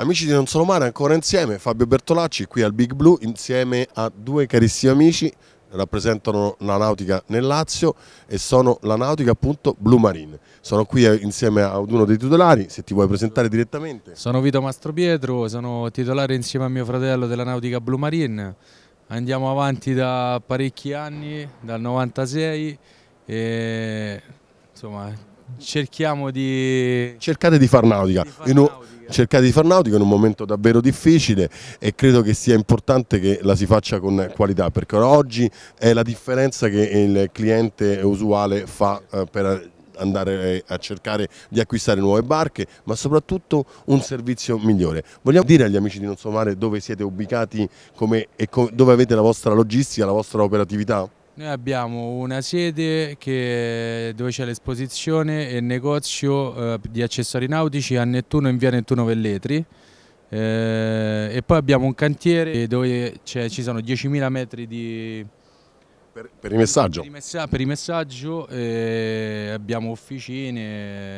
Amici di Non Sono Mare, ancora insieme, Fabio Bertolacci qui al Big Blue insieme a due carissimi amici rappresentano la nautica nel Lazio e sono la nautica appunto Blue Marine. Sono qui eh, insieme ad uno dei titolari, se ti vuoi presentare direttamente. Sono Vito Mastro Pietro, sono titolare insieme a mio fratello della nautica Blue Marine. Andiamo avanti da parecchi anni, dal 96 e insomma cerchiamo di... Cercate di far nautica. Di far nautica. Cercate di far nautica in un momento davvero difficile e credo che sia importante che la si faccia con qualità perché oggi è la differenza che il cliente usuale fa eh, per andare a cercare di acquistare nuove barche, ma soprattutto un servizio migliore. Vogliamo dire agli amici di Non Mare dove siete ubicati come, e come, dove avete la vostra logistica, la vostra operatività? Noi abbiamo una sede che, dove c'è l'esposizione e il negozio eh, di accessori nautici a Nettuno in via Nettuno Velletri eh, e poi abbiamo un cantiere dove ci sono 10.000 metri di... Per, per il messaggio? Per il, per il messaggio eh, abbiamo officine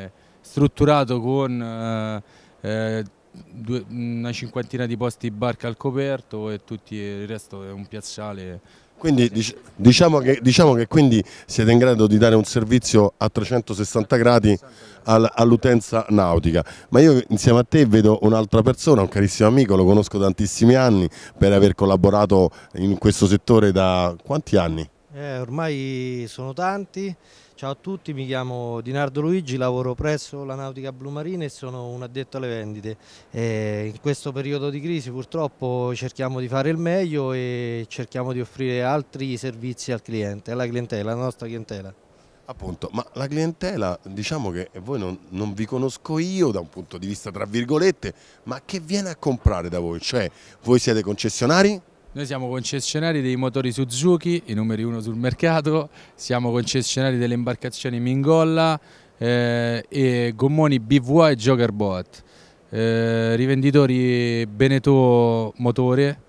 eh, strutturato con eh, eh, due, una cinquantina di posti barca al coperto e tutto il resto è un piazzale. Quindi diciamo che, diciamo che quindi siete in grado di dare un servizio a 360 gradi all'utenza nautica, ma io insieme a te vedo un'altra persona, un carissimo amico, lo conosco tantissimi anni per aver collaborato in questo settore da quanti anni? Eh, ormai sono tanti, ciao a tutti, mi chiamo Dinardo Luigi, lavoro presso la Nautica Blu Marina e sono un addetto alle vendite. Eh, in questo periodo di crisi purtroppo cerchiamo di fare il meglio e cerchiamo di offrire altri servizi al cliente, alla clientela, alla nostra clientela. Appunto, ma la clientela, diciamo che voi non, non, vi conosco io da un punto di vista tra virgolette, ma che viene a comprare da voi? Cioè, voi siete concessionari? Noi siamo concessionari dei motori Suzuki, i numeri uno sul mercato, siamo concessionari delle imbarcazioni Mingolla eh, e gommoni BV e Joker Boat, eh, rivenditori Beneteau Motore,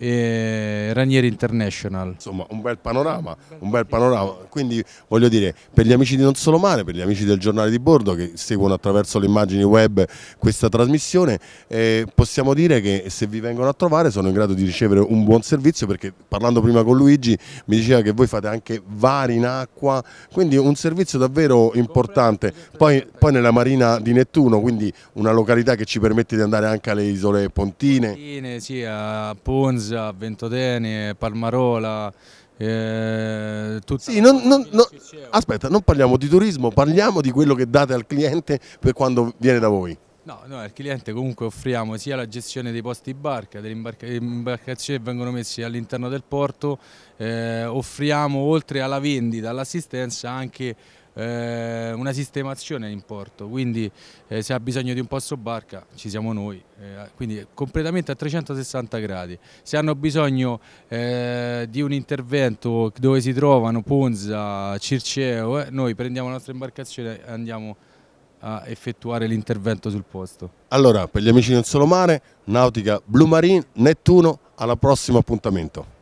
e Ranieri International. Insomma, un bel panorama, un bel panorama. Quindi voglio dire, per gli amici di Non Solo Mare, per gli amici del giornale di bordo che seguono attraverso le immagini web questa trasmissione, eh, possiamo dire che se vi vengono a trovare sono in grado di ricevere un buon servizio perché parlando prima con Luigi mi diceva che voi fate anche vari in acqua, quindi un servizio davvero importante. Poi, poi nella marina di Nettuno, quindi una località che ci permette di andare anche alle isole Pontine. Pontine sì, a Ponzi Perugia, Ventotene, Palmarola, eh, sì, non, non, non, aspetta, non parliamo di turismo, parliamo di quello che date al cliente per quando viene da voi. No, no, al cliente comunque offriamo sia la gestione dei posti barca, delle imbarcazioni che vengono messe all'interno del porto, eh, offriamo oltre alla vendita, all'assistenza anche eh, una sistemazione in porto, quindi eh, se ha bisogno di un posto barca ci siamo noi, eh, quindi completamente a 360 gradi. Se hanno bisogno eh, di un intervento dove si trovano Ponza, Circeo, eh, noi prendiamo la nostra imbarcazione e andiamo a effettuare l'intervento sul posto. Allora, per gli amici del Solomare, Nautica Blue Marine, Nettuno, alla prossima appuntamento.